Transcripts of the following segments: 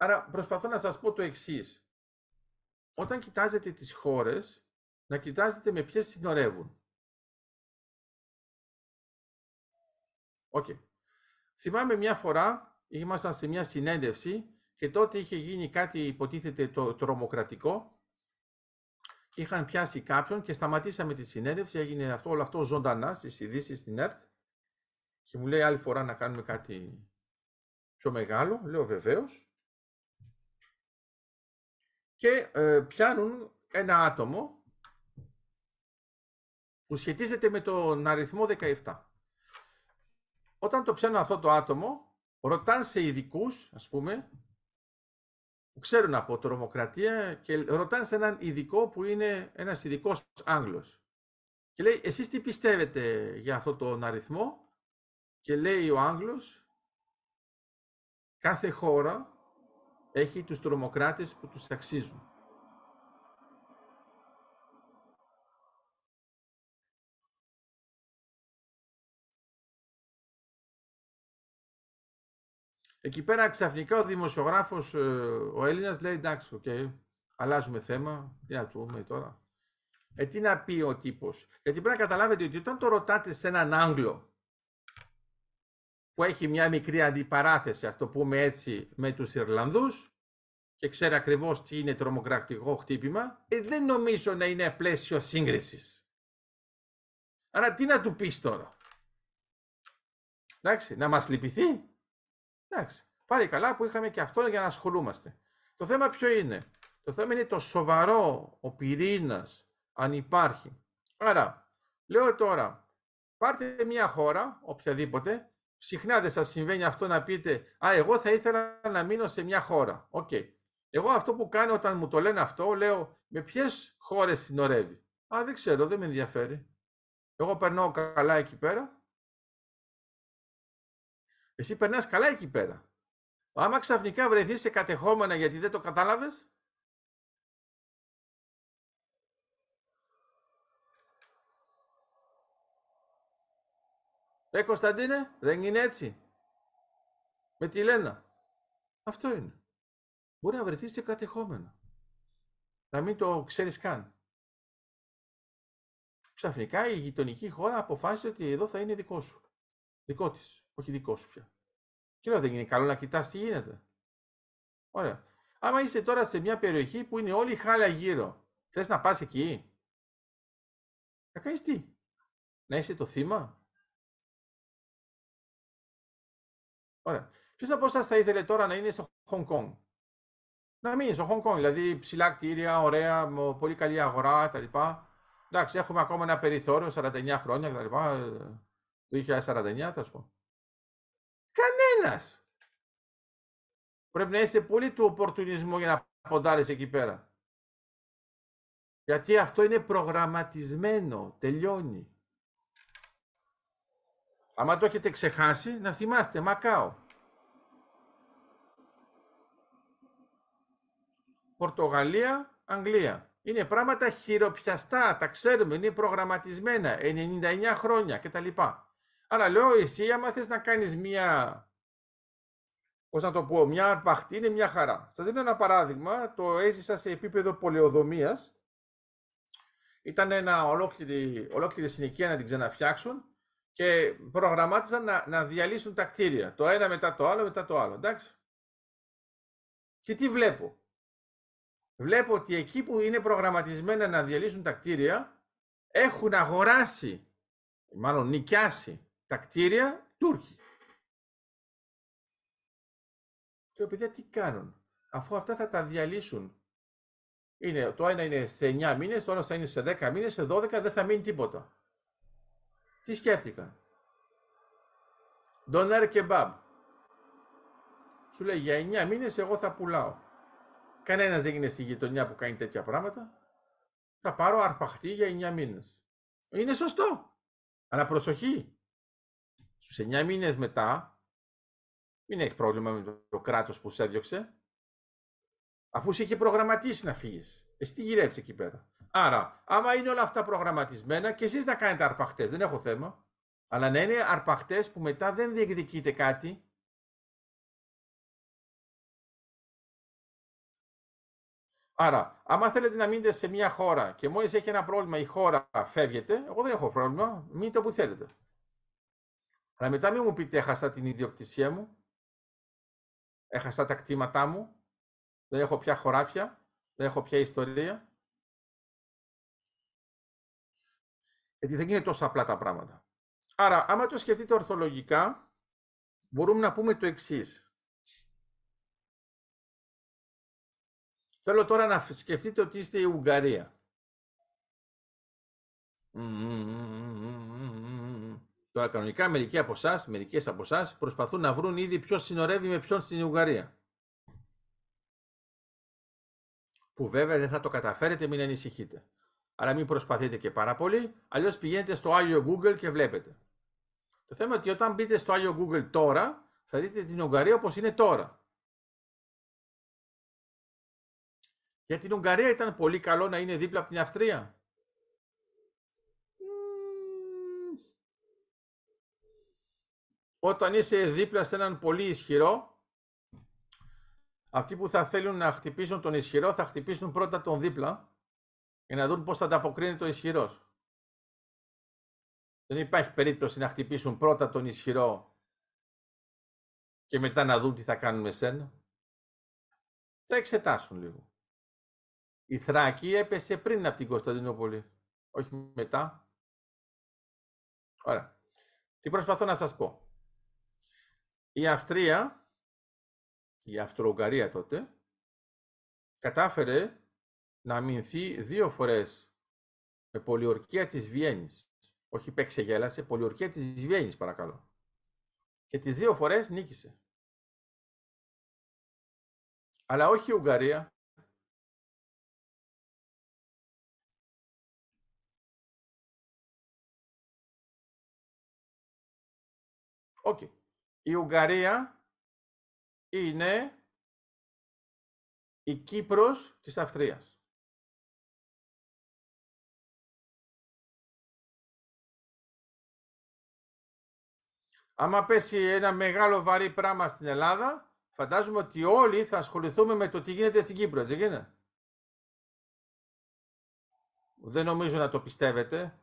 Άρα προσπαθώ να σας πω το εξής. Όταν κοιτάζετε τις χώρες, να κοιτάζετε με ποιες συνορεύουν. Οκ. Okay. Θυμάμαι μια φορά, ήμασταν σε μια συνέντευξη και τότε είχε γίνει κάτι υποτίθεται το τρομοκρατικό και είχαν πιάσει κάποιον και σταματήσαμε τη συνέντευξη, έγινε αυτό, όλο αυτό ζωντανά στις ειδήσεις στην ΕΡΤ και μου λέει άλλη φορά να κάνουμε κάτι πιο μεγάλο, λέω βεβαίως και ε, πιάνουν ένα άτομο που σχετίζεται με τον αριθμό 17. Όταν το πιάνουν αυτό το άτομο, ρωτάνε σε ειδικούς, ας πούμε, που ξέρουν από τρομοκρατία και ρωτάνε σε έναν ειδικό που είναι ένας ειδικός Άγγλος. Και λέει, εσείς τι πιστεύετε για αυτό τον αριθμό. Και λέει ο Άγγλος, κάθε χώρα έχει τους τρομοκράτες που τους αξίζουν. Εκεί πέρα ξαφνικά ο δημοσιογράφος, ε, ο Έλληνας, λέει εντάξει, οκ, okay, αλλάζουμε θέμα, τι να πούμε τώρα. Ε, τι να πει ο τύπος. Γιατί πρέπει να καταλάβετε ότι όταν το ρωτάτε σε έναν Άγγλο, που έχει μια μικρή αντιπαράθεση, ας το πούμε έτσι, με τους Ιρλανδούς και ξέρει ακριβώς τι είναι τρομοκρατικό χτύπημα, ε, δεν νομίζω να είναι πλαίσιο σύγκρισης. Άρα τι να του πεις τώρα. Εντάξει, να μας λυπηθεί. Εντάξει, Πάρε καλά που είχαμε και αυτό για να ασχολούμαστε. Το θέμα ποιο είναι. Το θέμα είναι το σοβαρό, ο πυρήνας, αν υπάρχει. Άρα, λέω τώρα, πάρτε μια χώρα, οποιαδήποτε, συχνά δεν σας συμβαίνει αυτό να πείτε «Α, εγώ θα ήθελα να μείνω σε μια χώρα». Οκ. Okay. Εγώ αυτό που κάνω όταν μου το λένε αυτό, λέω «Με ποιες χώρες συνορεύει». «Α, δεν ξέρω, δεν με ενδιαφέρει». Εγώ περνάω καλά εκεί πέρα. Εσύ περνάς καλά εκεί πέρα. Άμα ξαφνικά βρεθείς σε κατεχόμενα γιατί δεν το κατάλαβες, Ε, Κωνσταντίνε, δεν είναι έτσι. Με τη Λένα. Αυτό είναι. Μπορεί να βρεθείς σε κατεχόμενο. Να μην το ξέρεις καν. Ξαφνικά η γειτονική χώρα αποφάσισε ότι εδώ θα είναι δικό σου. Δικό της, όχι δικό σου πια. Και λέω, δεν είναι καλό να κοιτάς τι γίνεται. Ωραία. Άμα είσαι τώρα σε μια περιοχή που είναι όλη χάλα γύρω, θες να πας εκεί. Να κάνεις τι. Να είσαι το θύμα. Ωραία. Ποιος από εσάς θα ήθελε τώρα να είναι στο Hong Kong. Να μείνει στο Hong Κονγκ, δηλαδή ψηλά κτίρια, ωραία, πολύ καλή αγορά κτλ. Εντάξει, έχουμε ακόμα ένα περιθώριο 49 χρόνια κτλ. Το 2049, θα σου πω. Κανένας. Πρέπει να είσαι πολύ του οπορτουνισμού για να ποντάρεις εκεί πέρα. Γιατί αυτό είναι προγραμματισμένο, τελειώνει. Άμα το έχετε ξεχάσει, να θυμάστε, Μακάο. Πορτογαλία, Αγγλία. Είναι πράγματα χειροπιαστά, τα ξέρουμε, είναι προγραμματισμένα, 99 χρόνια κτλ. Άρα λέω, εσύ άμα θες να κάνεις μια, πώς να το πω, μια αρπαχτή, είναι μια χαρά. Σας δίνω ένα παράδειγμα, το έζησα σε επίπεδο πολεοδομίας. Ήταν ένα ολόκληρη, ολόκληρη συνοικία να την ξαναφτιάξουν και προγραμμάτιζαν να, διαλύσουν τα κτίρια. Το ένα μετά το άλλο, μετά το άλλο. Εντάξει. Και τι βλέπω. Βλέπω ότι εκεί που είναι προγραμματισμένα να διαλύσουν τα κτίρια, έχουν αγοράσει, μάλλον νοικιάσει τα κτίρια Τούρκοι. Και παιδιά τι κάνουν, αφού αυτά θα τα διαλύσουν. Είναι, το ένα είναι σε 9 μήνες, το άλλο θα είναι σε 10 μήνες, σε 12 δεν θα μείνει τίποτα. Τι σκέφτηκα. Ντονέρ και μπαμ. Σου λέει για 9 μήνες εγώ θα πουλάω. Κανένας δεν είναι στη γειτονιά που κάνει τέτοια πράγματα. Θα πάρω αρπαχτή για 9 μήνες. Είναι σωστό. Αλλά προσοχή. στους 9 μήνες μετά, μην έχεις πρόβλημα με το κράτος που σε έδιωξε, αφού σε είχε προγραμματίσει να φύγεις. Εσύ τι γυρεύεις εκεί πέρα. Άρα, άμα είναι όλα αυτά προγραμματισμένα και εσείς να κάνετε αρπαχτές, δεν έχω θέμα. Αλλά να είναι αρπαχτές που μετά δεν διεκδικείτε κάτι. Άρα, άμα θέλετε να μείνετε σε μια χώρα και μόλις έχει ένα πρόβλημα η χώρα φεύγετε, εγώ δεν έχω πρόβλημα, μείνετε όπου θέλετε. Αλλά μετά μην μου πείτε έχασα την ιδιοκτησία μου, έχασα τα κτήματά μου, δεν έχω πια χωράφια, δεν έχω πια ιστορία. Γιατί δεν είναι τόσο απλά τα πράγματα. Άρα, άμα το σκεφτείτε ορθολογικά, μπορούμε να πούμε το εξής. Θέλω τώρα να σκεφτείτε ότι είστε η Ουγγαρία. Τώρα κανονικά μερικοί από εσάς, μερικές από εσάς προσπαθούν να βρουν ήδη ποιος συνορεύει με ποιον στην Ουγγαρία. Που βέβαια δεν θα το καταφέρετε, μην ανησυχείτε. Αλλά μην προσπαθείτε και πάρα πολύ, αλλιώς πηγαίνετε στο άλλο Google και βλέπετε. Το θέμα είναι ότι όταν μπείτε στο άλλο Google τώρα, θα δείτε την Ουγγαρία όπως είναι τώρα. Για την Ουγγαρία ήταν πολύ καλό να είναι δίπλα από την Αυστρία. Όταν είσαι δίπλα σε έναν πολύ ισχυρό, αυτοί που θα θέλουν να χτυπήσουν τον ισχυρό θα χτυπήσουν πρώτα τον δίπλα για να δουν πώς θα ανταποκρίνεται το ισχυρός. Δεν υπάρχει περίπτωση να χτυπήσουν πρώτα τον ισχυρό και μετά να δουν τι θα κάνουν με σένα. Θα εξετάσουν λίγο. Η Θράκη έπεσε πριν από την Κωνσταντινούπολη, όχι μετά. Ωραία. Τι προσπαθώ να σας πω. Η Αυστρία, η Αυτρογκαρία τότε, κατάφερε να μηνθεί δύο φορές με πολιορκία της Βιέννης. Όχι παίξε γέλασε, πολιορκία της Βιέννης παρακαλώ. Και τις δύο φορές νίκησε. Αλλά όχι η Ουγγαρία. Οκ. Η Ουγγαρία είναι η Κύπρος της Αυστρίας. Άμα πέσει ένα μεγάλο βαρύ πράγμα στην Ελλάδα, φαντάζομαι ότι όλοι θα ασχοληθούμε με το τι γίνεται στην Κύπρο, έτσι γίνεται. Δεν νομίζω να το πιστεύετε.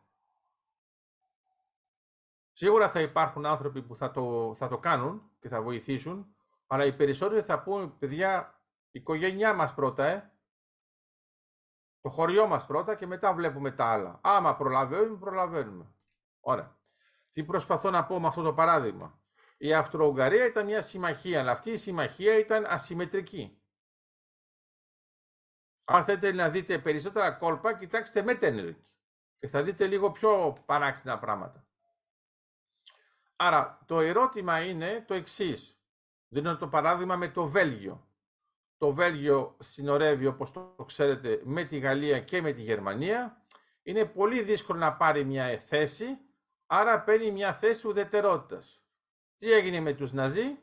Σίγουρα θα υπάρχουν άνθρωποι που θα το, θα το κάνουν και θα βοηθήσουν, αλλά οι περισσότεροι θα πούν, παιδιά, η οικογένειά μας πρώτα, ε. Το χωριό μας πρώτα και μετά βλέπουμε τα άλλα. Άμα προλαβαίνουμε, προλαβαίνουμε. Ωραία. Τι προσπαθώ να πω με αυτό το παράδειγμα. Η αυστρο ήταν μια συμμαχία, αλλά αυτή η συμμαχία ήταν ασυμμετρική. Αν θέλετε να δείτε περισσότερα κόλπα, κοιτάξτε Μέτενρικ και θα δείτε λίγο πιο παράξενα πράγματα. Άρα, το ερώτημα είναι το εξής. Δίνω το παράδειγμα με το Βέλγιο. Το Βέλγιο συνορεύει, όπως το ξέρετε, με τη Γαλλία και με τη Γερμανία. Είναι πολύ δύσκολο να πάρει μια θέση Άρα παίρνει μια θέση ουδετερότητας. Τι έγινε με τους Ναζί?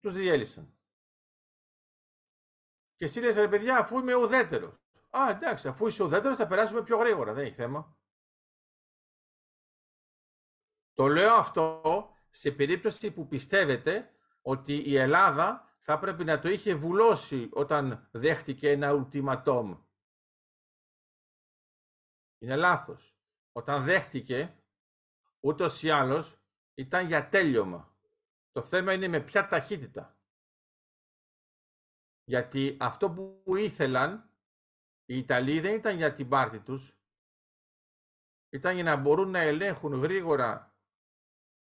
Τους διέλυσαν. Και εσύ παιδιά, αφού είμαι ουδέτερος. Α, εντάξει, αφού είσαι ουδέτερος θα περάσουμε πιο γρήγορα, δεν έχει θέμα. Το λέω αυτό σε περίπτωση που πιστεύετε ότι η Ελλάδα θα πρέπει να το είχε βουλώσει όταν δέχτηκε ένα ultimatum. Είναι λάθος όταν δέχτηκε, ούτως ή άλλως ήταν για τέλειωμα. Το θέμα είναι με ποια ταχύτητα. Γιατί αυτό που ήθελαν οι Ιταλοί δεν ήταν για την πάρτη τους, ήταν για να μπορούν να ελέγχουν γρήγορα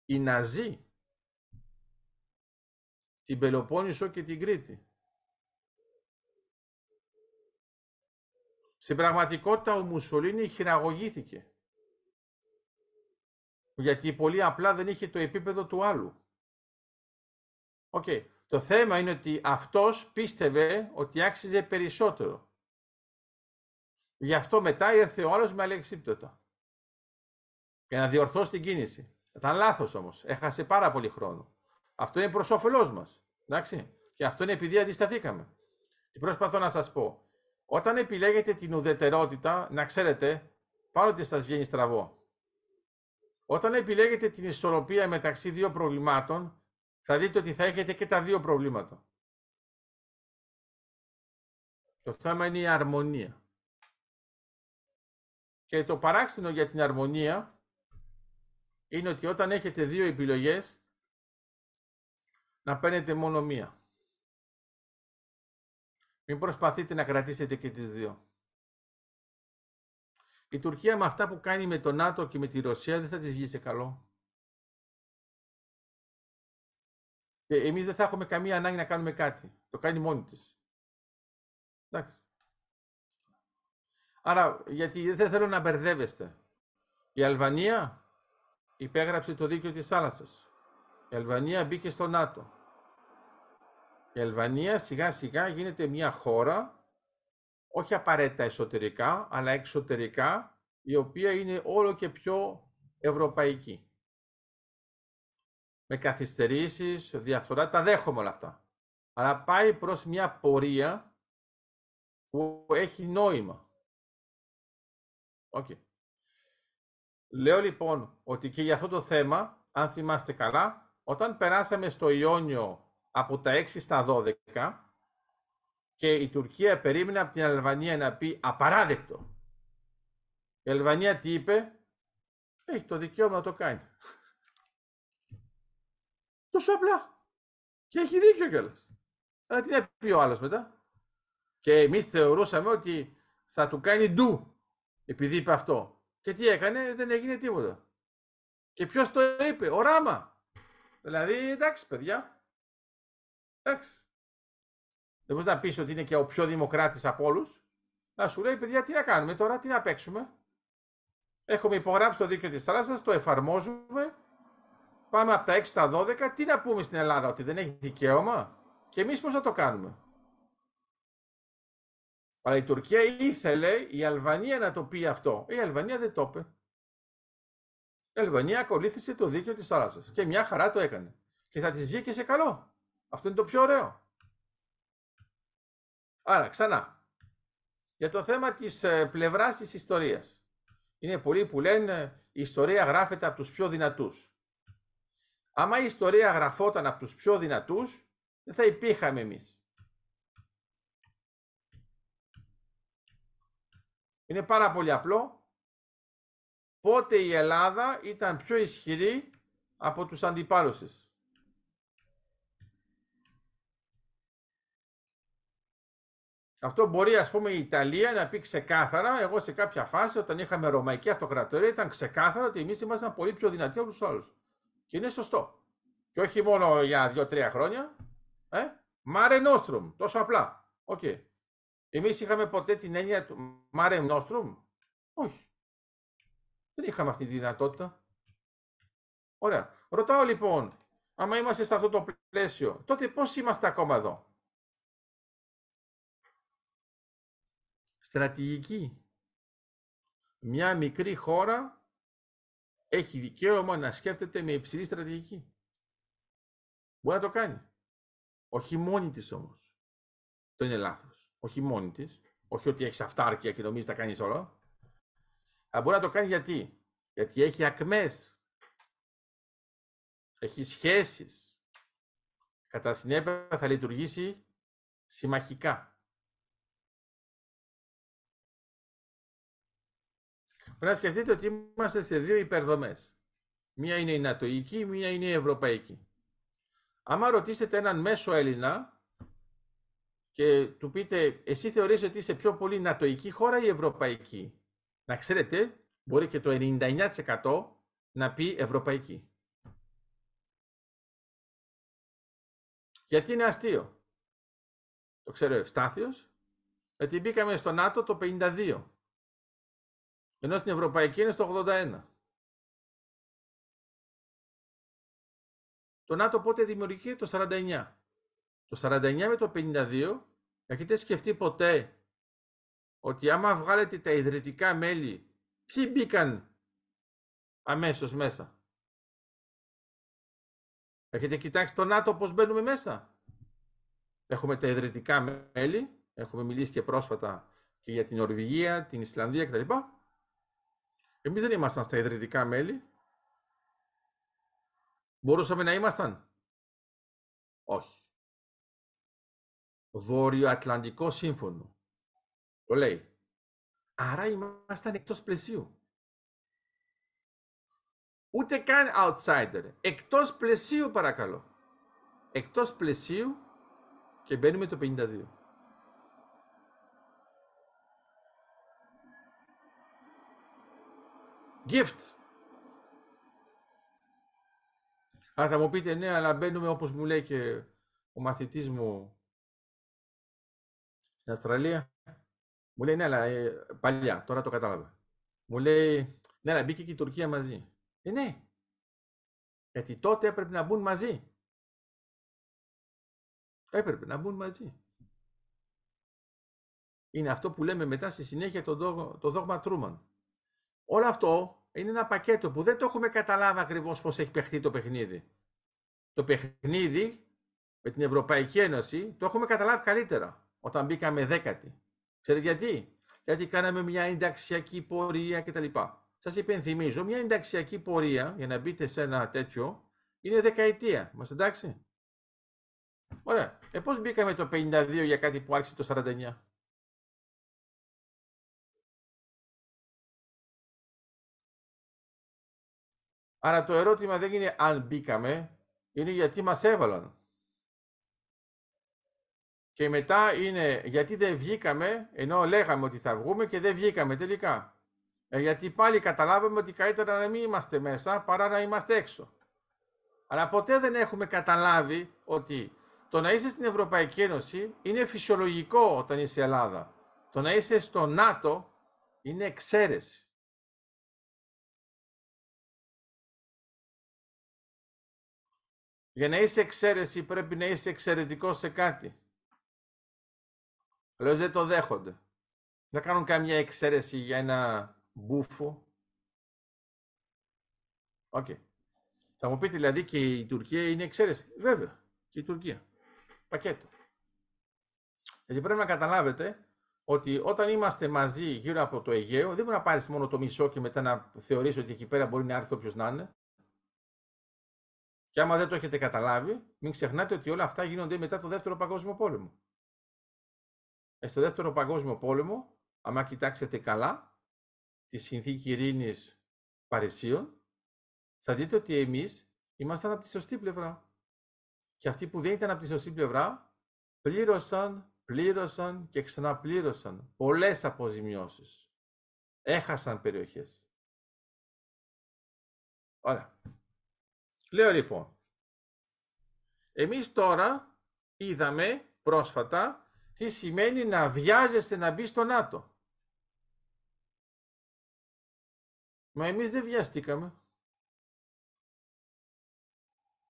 οι Ναζί την Πελοπόννησο και την Κρήτη. Στην πραγματικότητα ο Μουσολίνη χειραγωγήθηκε. Γιατί πολύ απλά δεν είχε το επίπεδο του άλλου. Οκ. Το θέμα είναι ότι αυτός πίστευε ότι άξιζε περισσότερο. Γι' αυτό μετά ήρθε ο άλλος με αλεξίπτωτα. Για να διορθώσει την κίνηση. Ήταν λάθος όμως. Έχασε πάρα πολύ χρόνο. Αυτό είναι προς όφελός μας. Εντάξει. Και αυτό είναι επειδή αντισταθήκαμε. Τι προσπαθώ να σας πω. Όταν επιλέγετε την ουδετερότητα, να ξέρετε, πάνω ότι σας βγαίνει στραβό. Όταν επιλέγετε την ισορροπία μεταξύ δύο προβλημάτων, θα δείτε ότι θα έχετε και τα δύο προβλήματα. Το θέμα είναι η αρμονία. Και το παράξενο για την αρμονία είναι ότι όταν έχετε δύο επιλογές, να παίρνετε μόνο μία. Μην προσπαθείτε να κρατήσετε και τις δύο. Η Τουρκία με αυτά που κάνει με το ΝΑΤΟ και με τη Ρωσία δεν θα της βγει σε καλό. Και ε, εμείς δεν θα έχουμε καμία ανάγκη να κάνουμε κάτι. Το κάνει μόνη της. Εντάξει. Άρα, γιατί δεν θέλω να μπερδεύεστε. Η Αλβανία υπέγραψε το δίκαιο της θάλασσας. Η Αλβανία μπήκε στο ΝΑΤΟ. Η Αλβανία σιγά σιγά γίνεται μια χώρα όχι απαραίτητα εσωτερικά, αλλά εξωτερικά, η οποία είναι όλο και πιο ευρωπαϊκή. Με καθυστερήσεις, διαφθορά, τα δέχομαι όλα αυτά. Αλλά πάει προς μια πορεία που έχει νόημα. Okay. Λέω λοιπόν ότι και για αυτό το θέμα, αν θυμάστε καλά, όταν περάσαμε στο Ιόνιο από τα 6 στα 12, και η Τουρκία περίμενε από την Αλβανία να πει απαράδεκτο. Η Αλβανία τι είπε, έχει το δικαίωμα να το κάνει. Τόσο απλά. Και έχει δίκιο κιόλας. Αλλά τι να πει ο άλλος μετά. Και εμείς θεωρούσαμε ότι θα του κάνει ντου επειδή είπε αυτό. Και τι έκανε, δεν έγινε τίποτα. Και ποιος το είπε, ο Ράμα. Δηλαδή, εντάξει, παιδιά. Εντάξει δεν μπορείς να πεις ότι είναι και ο πιο δημοκράτης από όλους. Να σου λέει, παιδιά, τι να κάνουμε τώρα, τι να παίξουμε. Έχουμε υπογράψει το δίκαιο της θάλασσας, το εφαρμόζουμε. Πάμε από τα 6 στα 12. Τι να πούμε στην Ελλάδα, ότι δεν έχει δικαίωμα. Και εμείς πώς θα το κάνουμε. Αλλά η Τουρκία ήθελε η Αλβανία να το πει αυτό. Η Αλβανία δεν το είπε. Η Αλβανία ακολούθησε το δίκαιο της θάλασσας. Και μια χαρά το έκανε. Και θα της βγει σε καλό. Αυτό είναι το πιο ωραίο. Άρα, ξανά. Για το θέμα της ε, πλευράς της ιστορίας. Είναι πολλοί που λένε η ιστορία γράφεται από τους πιο δυνατούς. Άμα η ιστορία γραφόταν από τους πιο δυνατούς, δεν θα υπήρχαμε εμείς. Είναι πάρα πολύ απλό. Πότε η Ελλάδα ήταν πιο ισχυρή από τους αντιπάλους Αυτό μπορεί ας πούμε η Ιταλία να πει ξεκάθαρα, εγώ σε κάποια φάση όταν είχαμε Ρωμαϊκή Αυτοκρατορία ήταν ξεκάθαρο ότι εμείς ήμασταν πολύ πιο δυνατοί από τους άλλους. Και είναι σωστό. Και όχι μόνο για δύο-τρία χρόνια. Ε? Mare Nostrum, τόσο απλά. Οκ. Okay. Εμείς είχαμε ποτέ την έννοια του Mare Nostrum. Όχι. Δεν είχαμε αυτή τη δυνατότητα. Ωραία. Ρωτάω λοιπόν, άμα είμαστε σε αυτό το πλαίσιο, τότε πώς είμαστε ακόμα εδώ. στρατηγική. Μια μικρή χώρα έχει δικαίωμα να σκέφτεται με υψηλή στρατηγική. Μπορεί να το κάνει. Όχι μόνη της όμως. Το είναι λάθος. Όχι μόνη της. Όχι ότι έχεις αυτάρκεια και νομίζεις τα κάνει όλα. Αλλά μπορεί να το κάνει γιατί. Γιατί έχει ακμές. Έχει σχέσεις. Κατά συνέπεια θα λειτουργήσει συμμαχικά. Πρέπει να σκεφτείτε ότι είμαστε σε δύο υπερδομές. Μία είναι η νατοϊκή, μία είναι η ευρωπαϊκή. Άμα ρωτήσετε έναν μέσο Έλληνα και του πείτε εσύ θεωρείς ότι είσαι πιο πολύ νατοϊκή χώρα ή ευρωπαϊκή. Να ξέρετε, μπορεί και το 99% να πει ευρωπαϊκή. Γιατί είναι αστείο. Το ξέρω Ευστάθιος, γιατί μπήκαμε στο ΝΑΤΟ το ενώ στην Ευρωπαϊκή είναι στο 81. Το ΝΑΤΟ πότε δημιουργήθηκε το 49. Το 49 με το 52 έχετε σκεφτεί ποτέ ότι άμα βγάλετε τα ιδρυτικά μέλη, ποιοι μπήκαν αμέσως μέσα. Έχετε κοιτάξει το ΝΑΤΟ πώς μπαίνουμε μέσα. Έχουμε τα ιδρυτικά μέλη, έχουμε μιλήσει και πρόσφατα και για την Ορβηγία, την Ισλανδία κτλ. Εμείς δεν ήμασταν στα ιδρυτικά μέλη. Μπορούσαμε να ήμασταν. Όχι. Βόρειο-Ατλαντικό Σύμφωνο. Το λέει. Άρα ήμασταν εκτός πλαισίου. Ούτε καν outsider. Εκτός πλαισίου παρακαλώ. Εκτός πλαισίου και μπαίνουμε το 52. Gift. θα μου πείτε, ναι, αλλά μπαίνουμε όπως μου λέει και ο μαθητής μου στην Αυστραλία. Μου λέει, ναι, αλλά ε, παλιά, τώρα το κατάλαβα. Μου λέει, ναι, αλλά μπήκε και η Τουρκία μαζί. Ε, ναι. Γιατί τότε έπρεπε να μπουν μαζί. Έπρεπε να μπουν μαζί. Είναι αυτό που λέμε μετά στη συνέχεια το, το δόγμα Τρούμαν. Όλο αυτό είναι ένα πακέτο που δεν το έχουμε καταλάβει ακριβώς πώς έχει παιχτεί το παιχνίδι. Το παιχνίδι με την Ευρωπαϊκή Ένωση το έχουμε καταλάβει καλύτερα όταν μπήκαμε δέκατη. Ξέρετε γιατί. Γιατί κάναμε μια ενταξιακή πορεία κτλ. Σας υπενθυμίζω, μια ενταξιακή πορεία για να μπείτε σε ένα τέτοιο είναι δεκαετία. Είμαστε εντάξει. Ωραία. Ε, πώς μπήκαμε το 52 για κάτι που άρχισε το 49. Άρα το ερώτημα δεν είναι αν μπήκαμε, είναι γιατί μας έβαλαν. Και μετά είναι γιατί δεν βγήκαμε, ενώ λέγαμε ότι θα βγούμε και δεν βγήκαμε τελικά. Ε, γιατί πάλι καταλάβαμε ότι καλύτερα να μην είμαστε μέσα παρά να είμαστε έξω. Αλλά ποτέ δεν έχουμε καταλάβει ότι το να είσαι στην Ευρωπαϊκή Ένωση είναι φυσιολογικό όταν είσαι Ελλάδα. Το να είσαι στο ΝΑΤΟ είναι εξαίρεση. Για να είσαι εξαίρεση πρέπει να είσαι εξαιρετικός σε κάτι. Λέω δεν το δέχονται. Δεν κάνουν καμιά εξαίρεση για ένα μπούφο. Οκ. Okay. Θα μου πείτε δηλαδή και η Τουρκία είναι εξαίρεση. Βέβαια. Και η Τουρκία. Πακέτο. Γιατί πρέπει να καταλάβετε ότι όταν είμαστε μαζί γύρω από το Αιγαίο, δεν μπορεί να πάρεις μόνο το μισό και μετά να θεωρήσει ότι εκεί πέρα μπορεί να έρθει όποιος να είναι. Και άμα δεν το έχετε καταλάβει, μην ξεχνάτε ότι όλα αυτά γίνονται μετά το Δεύτερο Παγκόσμιο Πόλεμο. Ε, στο Δεύτερο Παγκόσμιο Πόλεμο, άμα κοιτάξετε καλά τη συνθήκη ειρήνης Παρισίων, θα δείτε ότι εμείς ήμασταν από τη σωστή πλευρά. Και αυτοί που δεν ήταν από τη σωστή πλευρά, πλήρωσαν, πλήρωσαν και ξαναπλήρωσαν πολλές αποζημιώσεις. Έχασαν περιοχές. Ωραία. Λέω λοιπόν, εμείς τώρα είδαμε πρόσφατα τι σημαίνει να βιάζεστε να μπει στο ΝΑΤΟ. Μα εμείς δεν βιαστήκαμε.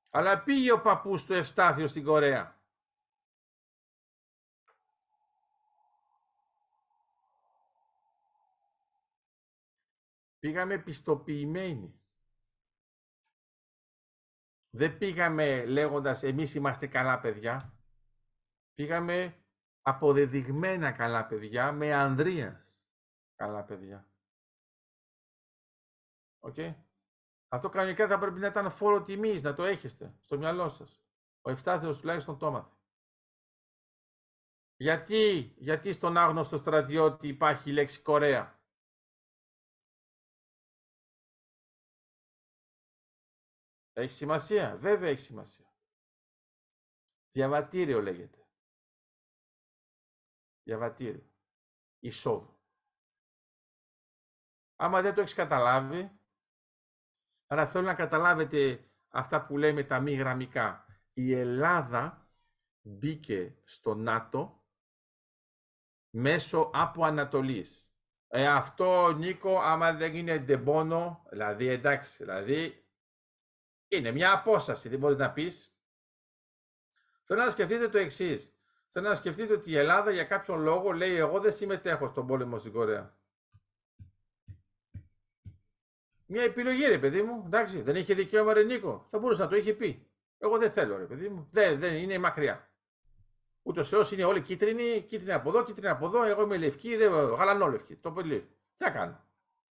Αλλά πήγε ο παππούς του Ευστάθιο στην Κορέα. Πήγαμε πιστοποιημένοι. Δεν πήγαμε λέγοντας εμείς είμαστε καλά παιδιά. Πήγαμε αποδεδειγμένα καλά παιδιά, με ανδρείας καλά παιδιά. Οκ. Αυτό κανονικά θα πρέπει να ήταν φόρο τιμής, να το έχετε στο μυαλό σας. Ο Εφτάθεος τουλάχιστον το έμαθε. Γιατί, γιατί στον άγνωστο στρατιώτη υπάρχει η λέξη Κορέα. Έχει σημασία, βέβαια έχει σημασία. Διαβατήριο λέγεται. Διαβατήριο. Εισόδου. Άμα δεν το έχεις καταλάβει, άρα θέλω να καταλάβετε αυτά που λέμε τα μη γραμμικά. Η Ελλάδα μπήκε στο ΝΑΤΟ μέσω από Ανατολής. Ε, αυτό, Νίκο, άμα δεν γίνεται ντεμπόνο, δηλαδή εντάξει, δηλαδή είναι μια απόσταση, δεν μπορείς να πεις. Θέλω να σκεφτείτε το εξής. Θέλω να σκεφτείτε ότι η Ελλάδα για κάποιον λόγο λέει εγώ δεν συμμετέχω στον πόλεμο στην Κορέα. Μια επιλογή ρε παιδί μου, εντάξει, δεν είχε δικαίωμα ρε Νίκο, θα μπορούσε να το είχε πει. Εγώ δεν θέλω ρε παιδί μου, δεν, δεν είναι μακριά. Ούτως ή είναι όλοι κίτρινοι, κίτρινοι από εδώ, κίτρινοι από εδώ. Εγώ είμαι λευκή, δεν... γαλανόλευκη. Το πολύ. Τι κάνω.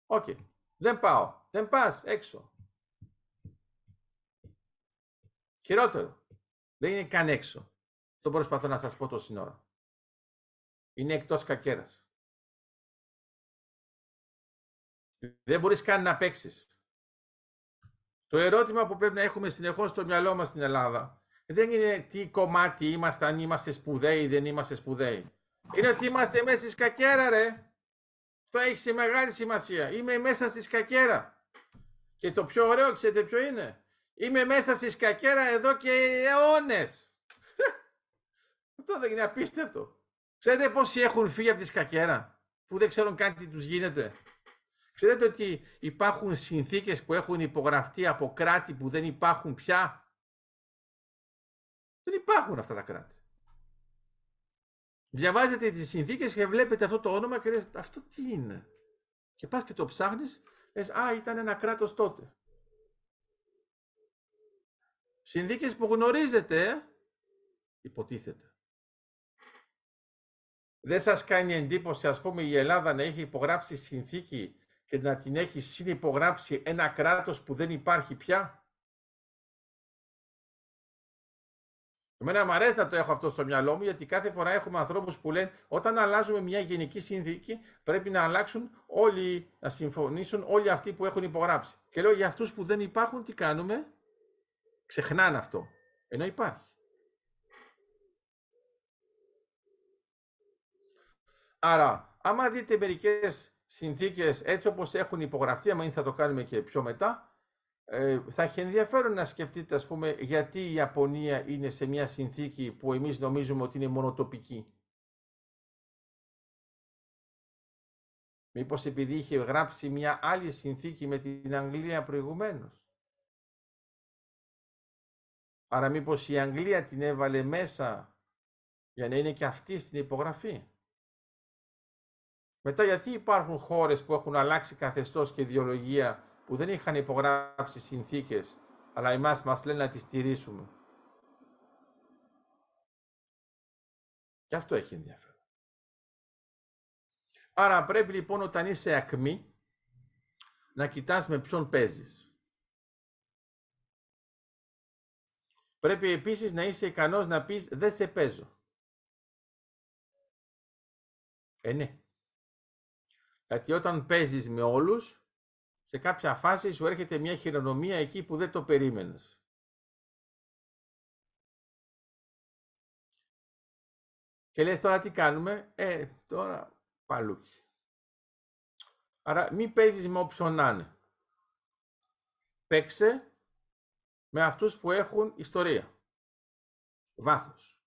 Οκ. Δεν πάω. Δεν πας έξω. Χειρότερο. Δεν είναι καν έξω. Δεν προσπαθώ να σας πω το σύνορα. Είναι εκτός κακέρας. Δεν μπορείς καν να παίξεις. Το ερώτημα που πρέπει να έχουμε συνεχώς στο μυαλό μας στην Ελλάδα δεν είναι τι κομμάτι είμαστε, αν είμαστε σπουδαίοι ή δεν είμαστε σπουδαίοι. Είναι ότι είμαστε μέσα στη σκακέρα, ρε. Αυτό έχει μεγάλη σημασία. Είμαι μέσα στη σκακέρα. Και το πιο ωραίο, ξέρετε ποιο είναι. Είμαι μέσα στη σκακέρα εδώ και αιώνες. Αυτό δεν είναι απίστευτο. Ξέρετε πόσοι έχουν φύγει από τη σκακέρα που δεν ξέρουν καν τι τους γίνεται. Ξέρετε ότι υπάρχουν συνθήκες που έχουν υπογραφτεί από κράτη που δεν υπάρχουν πια. Δεν υπάρχουν αυτά τα κράτη. Διαβάζετε τις συνθήκες και βλέπετε αυτό το όνομα και λέτε αυτό τι είναι. Και πας και το ψάχνεις, λες α ήταν ένα κράτος τότε. Συνδίκες που γνωρίζετε, υποτίθεται. Δεν σας κάνει εντύπωση, ας πούμε, η Ελλάδα να έχει υπογράψει συνθήκη και να την έχει συνυπογράψει ένα κράτος που δεν υπάρχει πια. Εμένα μου αρέσει να το έχω αυτό στο μυαλό μου, γιατί κάθε φορά έχουμε ανθρώπους που λένε όταν αλλάζουμε μια γενική συνθήκη πρέπει να αλλάξουν όλοι, να συμφωνήσουν όλοι αυτοί που έχουν υπογράψει. Και λέω για αυτούς που δεν υπάρχουν τι κάνουμε, ξεχνάνε αυτό. Ενώ υπάρχει. Άρα, άμα δείτε μερικές συνθήκες, έτσι όπως έχουν υπογραφεί, άμα θα το κάνουμε και πιο μετά, ε, θα έχει ενδιαφέρον να σκεφτείτε, ας πούμε, γιατί η Ιαπωνία είναι σε μια συνθήκη που εμείς νομίζουμε ότι είναι μονοτοπική. Μήπως επειδή είχε γράψει μια άλλη συνθήκη με την Αγγλία προηγουμένως. Άρα μήπως η Αγγλία την έβαλε μέσα για να είναι και αυτή στην υπογραφή. Μετά γιατί υπάρχουν χώρες που έχουν αλλάξει καθεστώς και ιδεολογία που δεν είχαν υπογράψει συνθήκες, αλλά εμάς μας λένε να τις στηρίσουμε. Και αυτό έχει ενδιαφέρον. Άρα πρέπει λοιπόν όταν είσαι ακμή να κοιτάς με ποιον παίζεις. Πρέπει επίσης να είσαι ικανός να πεις «Δεν σε παίζω». Ε, ναι. Γιατί όταν παίζεις με όλους, σε κάποια φάση σου έρχεται μια χειρονομία εκεί που δεν το περίμενες. Και λες τώρα τι κάνουμε, ε, τώρα παλούκι. Άρα μη παίζεις με όποιον να είναι. Παίξε με αυτούς που έχουν ιστορία, βάθος.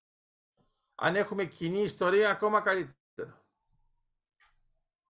Αν έχουμε κοινή ιστορία, ακόμα καλύτερα.